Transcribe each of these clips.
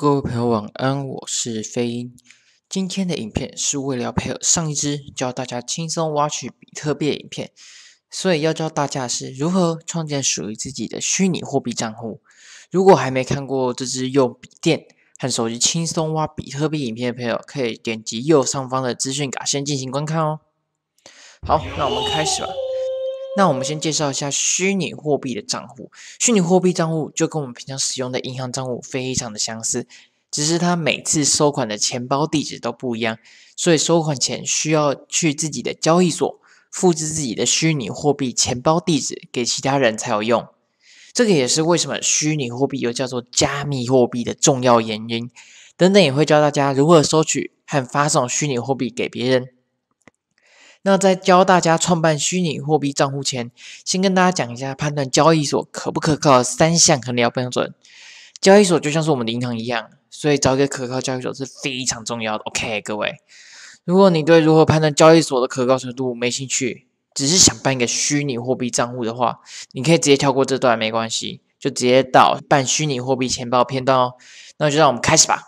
各位朋友晚安，我是飞鹰。今天的影片是为了配合上一支教大家轻松挖取比特币影片，所以要教大家是如何创建属于自己的虚拟货币账户。如果还没看过这支用笔电和手机轻松挖比特币影片的朋友，可以点击右上方的资讯卡先进行观看哦。好，那我们开始吧。那我们先介绍一下虚拟货币的账户。虚拟货币账户就跟我们平常使用的银行账户非常的相似，只是它每次收款的钱包地址都不一样，所以收款前需要去自己的交易所复制自己的虚拟货币钱包地址给其他人才有用。这个也是为什么虚拟货币又叫做加密货币的重要原因。等等也会教大家如何收取和发送虚拟货币给别人。那在教大家创办虚拟货币账户前，先跟大家讲一下判断交易所可不可靠的三项衡量标准。交易所就像是我们的银行一样，所以找一个可靠交易所是非常重要的。OK，各位，如果你对如何判断交易所的可靠程度没兴趣，只是想办一个虚拟货币账户的话，你可以直接跳过这段，没关系，就直接到办虚拟货币钱包片段哦。那就让我们开始吧。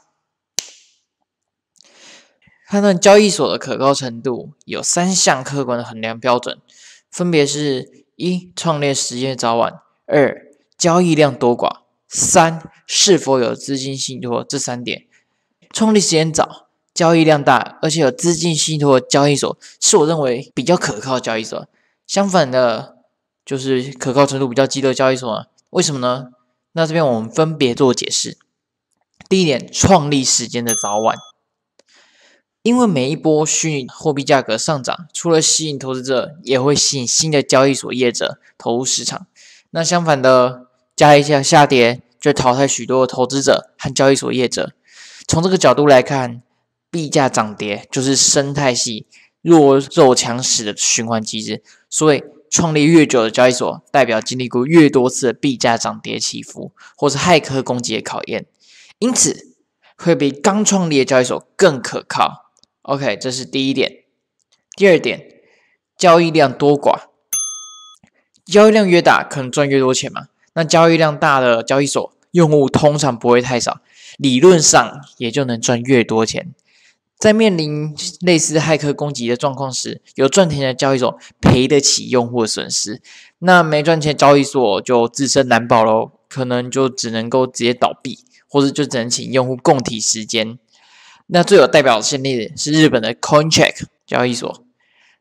判断交易所的可靠程度有三项客观的衡量标准，分别是：一、创立时间早晚；二、交易量多寡；三、是否有资金信托。这三点，创立时间早、交易量大，而且有资金信托的交易所，是我认为比较可靠的交易所。相反的，就是可靠程度比较低的交易所啊。为什么呢？那这边我们分别做解释。第一点，创立时间的早晚。因为每一波虚拟货币价格上涨，除了吸引投资者，也会吸引新的交易所业者投入市场。那相反的，加一下下跌，就淘汰许多投资者和交易所业者。从这个角度来看，币价涨跌就是生态系弱肉强食的循环机制。所以，创立越久的交易所，代表经历过越多次的币价涨跌起伏或是骇客攻击的考验，因此会比刚创立的交易所更可靠。OK，这是第一点。第二点，交易量多寡。交易量越大，可能赚越多钱嘛？那交易量大的交易所用户通常不会太少，理论上也就能赚越多钱。在面临类似骇客攻击的状况时，有赚钱的交易所赔得起用户的损失，那没赚钱交易所就自身难保喽，可能就只能够直接倒闭，或者就只能请用户共体时间。那最有代表性的例子是日本的 Coincheck 交易所，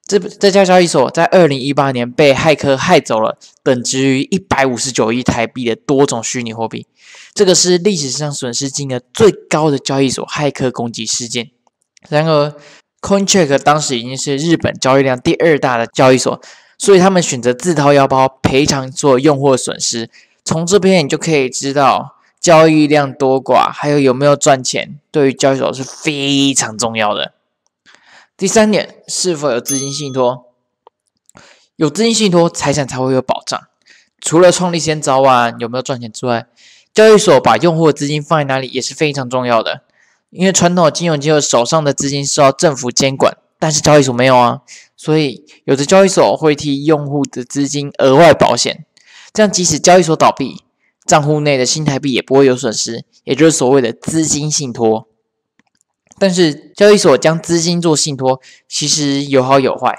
这这家交易所在二零一八年被骇客害走了等值于一百五十九亿台币的多种虚拟货币，这个是历史上损失金额最高的交易所骇客攻击事件。然而，Coincheck 当时已经是日本交易量第二大的交易所，所以他们选择自掏腰包赔偿所有用户的损失。从这边你就可以知道。交易量多寡，还有有没有赚钱，对于交易所是非常重要的。第三点，是否有资金信托？有资金信托，财产才会有保障。除了创立先早晚有没有赚钱之外，交易所把用户的资金放在哪里也是非常重要的。因为传统金融机构手上的资金受到政府监管，但是交易所没有啊，所以有的交易所会替用户的资金额外保险，这样即使交易所倒闭。账户内的新台币也不会有损失，也就是所谓的资金信托。但是，交易所将资金做信托，其实有好有坏。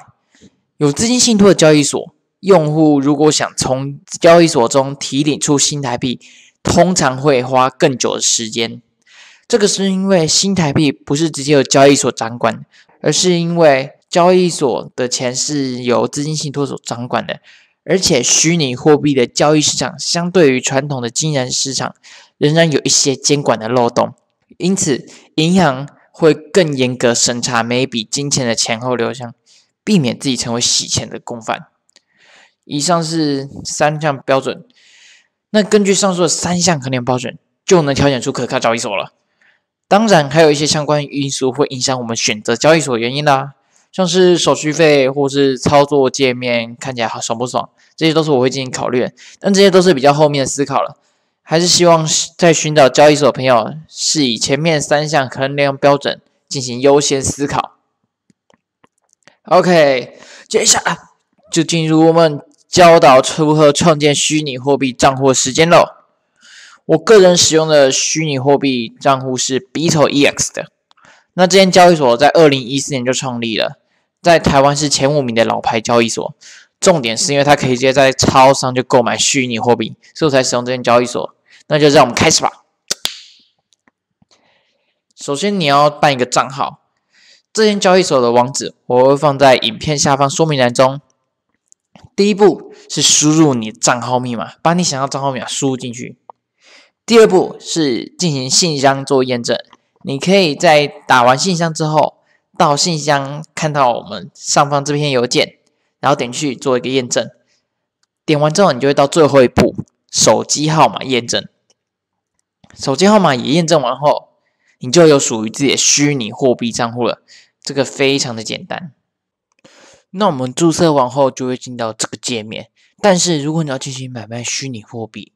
有资金信托的交易所，用户如果想从交易所中提领出新台币，通常会花更久的时间。这个是因为新台币不是直接由交易所掌管，而是因为交易所的钱是由资金信托所掌管的。而且，虚拟货币的交易市场相对于传统的金融市场，仍然有一些监管的漏洞，因此银行会更严格审查每笔金钱的前后流向，避免自己成为洗钱的共犯。以上是三项标准，那根据上述的三项衡量标准，就能挑选出可靠交易所了。当然，还有一些相关因素会影响我们选择交易所原因啦。像是手续费或是操作界面看起来好爽不爽，这些都是我会进行考虑，但这些都是比较后面的思考了。还是希望在寻找交易所朋友，是以前面三项衡量标准进行优先思考。OK，接下来就进入我们教导如何创建虚拟货币账户时间喽。我个人使用的虚拟货币账户是 BitOEX 的，那这间交易所在二零一四年就创立了。在台湾是前五名的老牌交易所，重点是因为它可以直接在超商就购买虚拟货币，所以我才使用这间交易所。那就让我们开始吧。首先，你要办一个账号。这间交易所的网址我会放在影片下方说明栏中。第一步是输入你账号密码，把你想要账号密码输入进去。第二步是进行信箱做验证，你可以在打完信箱之后。到信箱看到我们上方这篇邮件，然后点去做一个验证，点完之后你就会到最后一步手机号码验证，手机号码也验证完后，你就有属于自己的虚拟货币账户了。这个非常的简单。那我们注册完后就会进到这个界面，但是如果你要进行买卖虚拟货币，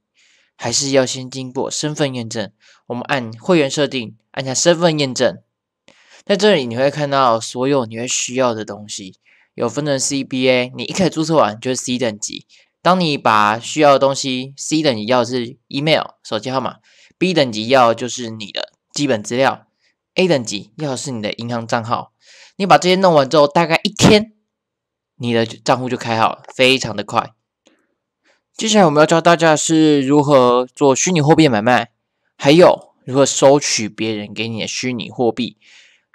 还是要先经过身份验证。我们按会员设定，按下身份验证。在这里你会看到所有你会需要的东西，有分成 C、B、A。你一开始注册完就是 C 等级。当你把需要的东西，C 等级要的是 email、手机号码；B 等级要就是你的基本资料；A 等级要的是你的银行账号。你把这些弄完之后，大概一天，你的账户就开好了，非常的快。接下来我们要教大家是如何做虚拟货币买卖，还有如何收取别人给你的虚拟货币。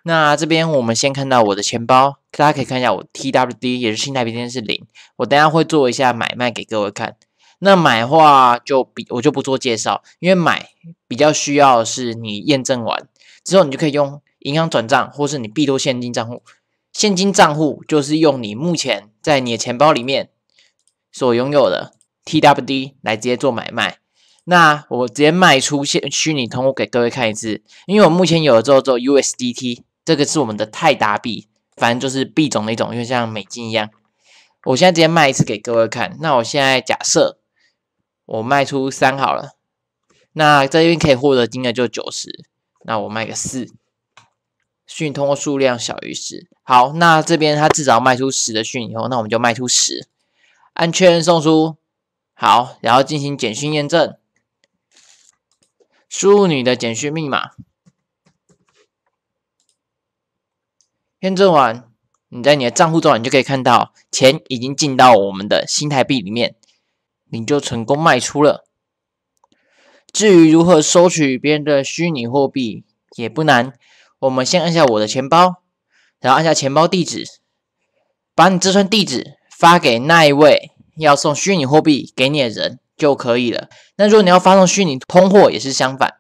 那这边我们先看到我的钱包，大家可以看一下我 TWD 也是新台币，今天是零。我等下会做一下买卖给各位看。那买的话就比我就不做介绍，因为买比较需要是你验证完之后，你就可以用银行转账或是你币多现金账户。现金账户就是用你目前在你的钱包里面所拥有的 TWD 来直接做买卖。那我直接卖出现虚拟通货给各位看一次，因为我目前有的时候做 USDT。这个是我们的泰达币，反正就是币种的一种，就像美金一样。我现在直接卖一次给各位看。那我现在假设我卖出三好了，那这边可以获得金额就九十。那我卖个四，讯通过数量小于十。好，那这边它至少卖出十的讯以后，那我们就卖出十，按确认送出。好，然后进行简讯验证，输入你的简讯密码。验证完，你在你的账户中，你就可以看到钱已经进到我们的新台币里面，你就成功卖出了。至于如何收取别人的虚拟货币也不难，我们先按下我的钱包，然后按下钱包地址，把你这串地址发给那一位要送虚拟货币给你的人就可以了。那如果你要发送虚拟通货，也是相反，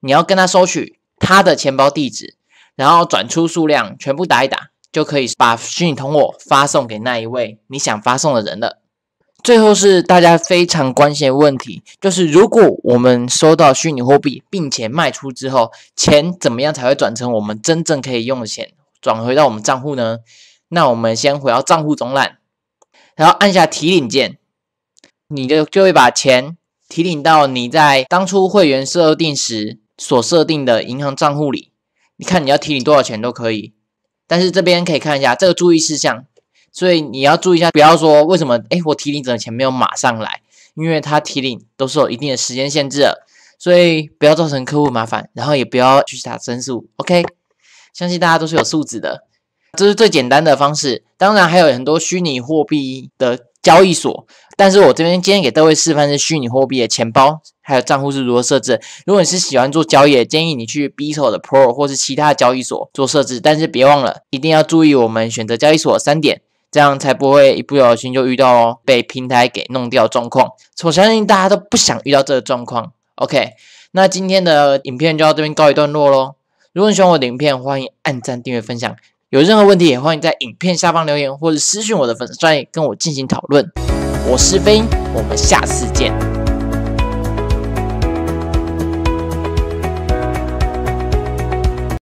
你要跟他收取他的钱包地址。然后转出数量全部打一打，就可以把虚拟通货发送给那一位你想发送的人了。最后是大家非常关心的问题，就是如果我们收到虚拟货币并且卖出之后，钱怎么样才会转成我们真正可以用的钱，转回到我们账户呢？那我们先回到账户总览，然后按下提领键，你的就会把钱提领到你在当初会员设定时所设定的银行账户里。你看，你要提领多少钱都可以，但是这边可以看一下这个注意事项，所以你要注意一下，不要说为什么，哎，我提领么钱没有马上来，因为它提领都是有一定的时间限制的，所以不要造成客户麻烦，然后也不要去打申诉，OK？相信大家都是有素质的，这是最简单的方式，当然还有很多虚拟货币的。交易所，但是我这边今天给各位示范是虚拟货币的钱包还有账户是如何设置。如果你是喜欢做交易，建议你去币手的 Pro 或是其他交易所做设置。但是别忘了，一定要注意我们选择交易所三点，这样才不会一不小心就遇到被平台给弄掉状况。我相信大家都不想遇到这个状况。OK，那今天的影片就到这边告一段落喽。如果你喜欢我的影片，欢迎按赞、订阅、分享。有任何问题，也欢迎在影片下方留言，或者私讯我的粉丝专业跟我进行讨论。我是飞鹰，我们下次见。